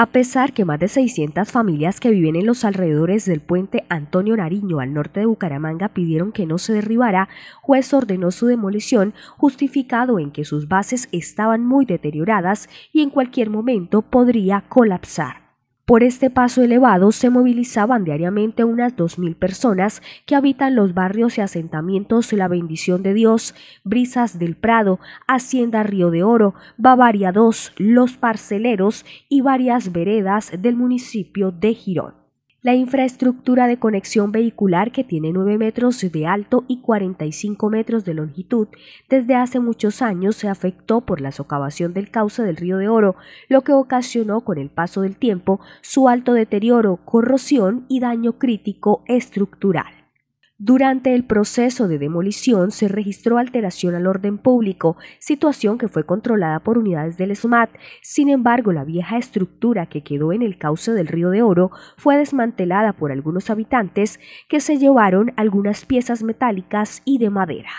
A pesar que más de 600 familias que viven en los alrededores del puente Antonio Nariño al norte de Bucaramanga pidieron que no se derribara, juez ordenó su demolición justificado en que sus bases estaban muy deterioradas y en cualquier momento podría colapsar. Por este paso elevado se movilizaban diariamente unas 2.000 personas que habitan los barrios y asentamientos La Bendición de Dios, Brisas del Prado, Hacienda Río de Oro, Bavaria 2, Los Parceleros y varias veredas del municipio de Girón. La infraestructura de conexión vehicular, que tiene 9 metros de alto y 45 metros de longitud, desde hace muchos años se afectó por la socavación del cauce del río de Oro, lo que ocasionó con el paso del tiempo su alto deterioro, corrosión y daño crítico estructural. Durante el proceso de demolición se registró alteración al orden público, situación que fue controlada por unidades del SMAT. Sin embargo, la vieja estructura que quedó en el cauce del río de Oro fue desmantelada por algunos habitantes que se llevaron algunas piezas metálicas y de madera.